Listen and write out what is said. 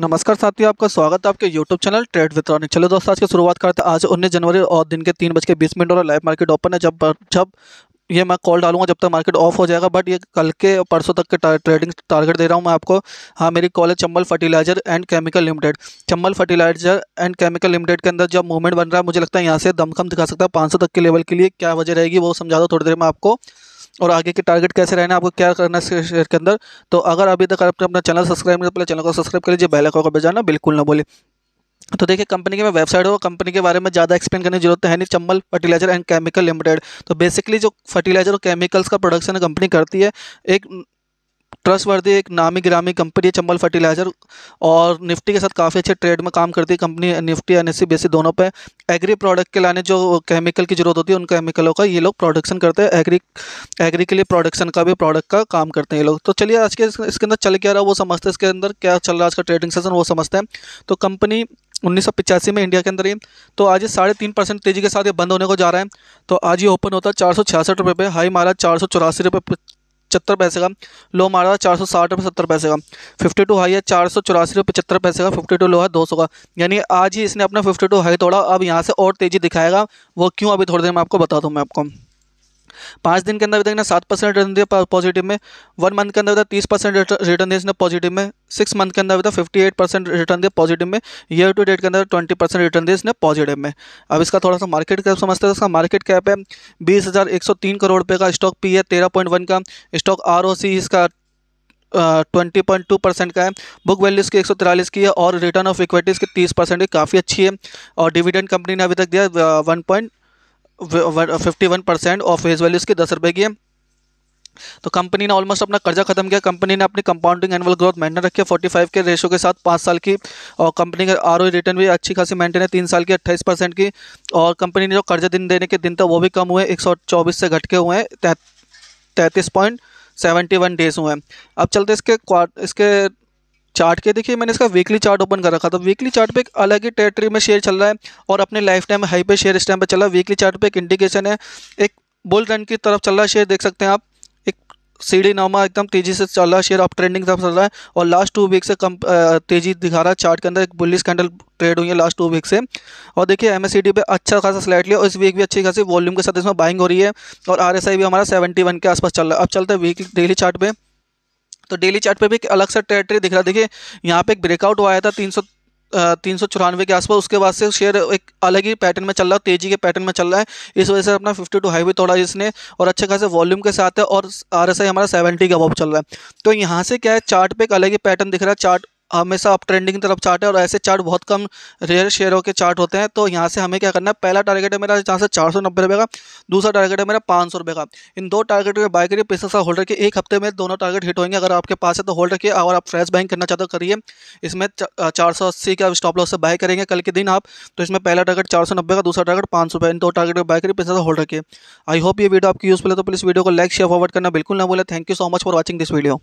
नमस्कार साथियों आपका स्वागत है आपके YouTube चैनल ट्रेड वित्रॉनिक चलो दोस्तों आज की शुरुआत करते हैं आज उन्नीस जनवरी और दिन के तीन बज के बीस मिनट और लाइव मार्केट ओपन है जब जब ये मैं कॉल डालूंगा जब तक मार्केट ऑफ हो जाएगा बट ये कल के और परसों तक के ट्रेडिंग टारगेट दे रहा हूँ मैं आपको हाँ मेरी कॉल है Chambal fertiliser and chemical limited Chambal fertiliser and chemical limited के अंदर जब मूवमेंट बन रहा है मुझे लगता है यहाँ से दमखम दिखा सकता है पाँच तक के लेवल के लिए क्या वजह रहेगी वो समझा दो थोड़ी देर में आपको और आगे के टारगेट कैसे रहना आपको क्या करना है शेयर के अंदर तो अगर अभी तक आपने अपना चैनल सब्सक्राइब नहीं तो पहले चैनल को सब्सक्राइब कर लीजिए बेल को बजाना बिल्कुल ना बोले तो देखिए कंपनी की मैं वेबसाइट हो कंपनी के बारे में ज़्यादा एक्सप्लेन करने की जरूरत है नहीं Chambal fertiliser and chemical limited तो बेसिकली जो फर्टिलाइजर और केमिकल्स का प्रोडक्शन कंपनी करती है एक ट्रस्टवर्दी एक नामी गिरामी कंपनी है चंबल फर्टिलाइजर और निफ्टी के साथ काफ़ी अच्छे ट्रेड में काम करती है company Nifty N S C दोनों पे एग्री प्रोडक्ट के लाने जो केमिकल की ज़रूरत होती है उन केमिकलों का ये लोग प्रोडक्शन करते हैं एग्री एग्री के लिए प्रोडक्शन का भी प्रोडक्ट का काम करते हैं ये लोग तो चलिए आज के इसके अंदर चल क्या रहा वो समझते हैं इसके अंदर क्या चल रहा है आज का ट्रेडिंग सेशन वो समझते हैं तो कंपनी उन्नीस में इंडिया के अंदर ही तो आज ये साढ़े तीन परसेंट तेज़ी के साथ ये बंद होने को जा रहा है तो आज ये ओपन होता है चार सौ छियासठ रुपये पे हाई मारा चार सौ चौरासी रुपये पचहत्तर पैसे का लो मारा चार सौ साठ रुपये सत्तर पैसे का फिफ्टी टू हाई है चार सौ चौरासी रुपये पचहत्तर पैसे का फिफ्टी टू लो है दो सौ का यानी आज ही इसने अपना फिफ्टी टू हाई तोड़ा अब यहाँ से और तेज़ी दिखाएगा वो क्यों अभी थोड़ी देर में आपको बता दूँ मैं आपको पाँच दिन के अंदर देखना सात परसेंट रिटर्न दिया पॉजिटिव में वन मंथ के अंदर बताया तीस परसेंट रिटर्न दिया इसने पॉजिटिव में सिक्स मंथ के अंदर बताया फिफ्टी एट परसेंट रिटर्न दिया पॉजिटिव में ईयर टू डेट के अंदर ट्वेंटी परसेंट रिटर्न दिया इसने पॉजिटिव में अब इसका थोड़ा सा मार्केट कैप समझते हैं इसका मार्केट कैप है बीस हज़ार एक सौ तीन करोड़ रुपये का स्टॉक पी है तेरह पॉइंट वन का स्टॉक आर ओ सी इसका ट्वेंटी पॉइंट टू परसेंट का है बुक वैल्यू इसकी एक सौ तिरालीस की है और रिटर्न ऑफ इक्विटीज़ की तीस परसेंट की काफ़ी अच्छी है और डिविडेंड कंपनी ने अभी तक दिया one point fifty one percent of face value इसकी दस रुपये की है तो कंपनी ने ऑलमोस्ट अपना कर्जा खत्म किया कंपनी ने अपनी कंपाउंडिंग एनुअल ग्रोथ मेंटेन रखी है फोर्टी फाइव के रेशो के साथ पाँच साल की और कंपनी का आर रिटर्न भी अच्छी खासी मेंटेन है तीन साल की अट्ठाईस परसेंट की और कंपनी ने जो कर्जा दिन देने के दिन था वो भी कम हुए एक सौ चौबीस से घट के हुए हैं तैंतीस पॉइंट सेवेंटी वन डेज हुए हैं अब चलते इसके इसके चार्ट के देखिए मैंने इसका वीकली चार्ट ओपन कर रखा था वीकली चार्ट पे एक अलग ही टेरेटरी में शेयर चल रहा है और अपने लाइफ टाइम हाई पे शेयर इस टाइम पे चल रहा है वीकली चार्ट पे एक इंडिकेशन है एक बुल रन की तरफ चल रहा है शेयर देख सकते हैं आप एक सीढ़ी नामा एकदम तेजी से चल रहा है शेयर अप ट्रेंडिंग तरफ चल रहा है और लास्ट टू वीक से कम तेजी दिखा रहा है चार्ट के अंदर एक बुलिस कैंडल ट्रेड हुई है लास्ट टू वीक से और देखिए एम एस पे अच्छा खासा स्लाइटली और इस वीक भी अच्छी खासी वॉल्यूम के साथ इसमें बाइंग हो रही है और आर भी हमारा सेवेंटी के आसपास चल रहा है अब चलते हैं वीकली डेली चार्ट पर तो डेली चार्ट पे भी एक अलग सा टेरेटरी दिख रहा है देखिए यहाँ पे एक ब्रेकआउट हुआ आया था तीन सौ तीन सौ चौरानवे के आसपास उसके बाद से शेयर एक अलग ही पैटर्न में चल रहा है तेजी के पैटर्न में चल रहा है इस वजह से अपना फिफ्टी टू हाई भी तोड़ा इसने और अच्छे खासे वॉल्यूम के साथ है और आर हमारा सेवेंटी के अबाव चल रहा है तो यहाँ से क्या है चार्ट पे एक अलग ही पैटर्न दिख रहा है चार्ट हमेशा आप ट्रेंडिंग तरफ चार्ट है और ऐसे चार्ट बहुत कम रेयर शेयरों के चार्ट होते हैं तो यहाँ से हमें क्या करना है पहला टारगेट है मेरा जहाँ से चार सौ नब्बे रुपये का दूसरा टारगेट है मेरा पाँच सौ रुपये का इन दो टारगेट में बाय करिए पैसे सा होल्ड रखिए एक हफ्ते में दोनों टारगेट हिट होंगे अगर आपके पास है तो होल्ड रखिए और आप फ्रेश बाइंग करना चाहते हो करिए इसमें चार सौ अस्सी का स्टॉप लॉस से बाय करेंगे कल के दिन आप तो इसमें पहला टारगेट चार सौ नब्बे का दूसरा टारगेट पाँच सौ रुपये इन दो टारगेट में बाय करिए पैसे सा होल्ड रखिए आई होप ये वीडियो आपकी यूज़फुल है तो प्लीज़ वीडियो को लाइक शेयर फॉरवर्ड करना बिल्कुल ना बोले thank you so much for watching this video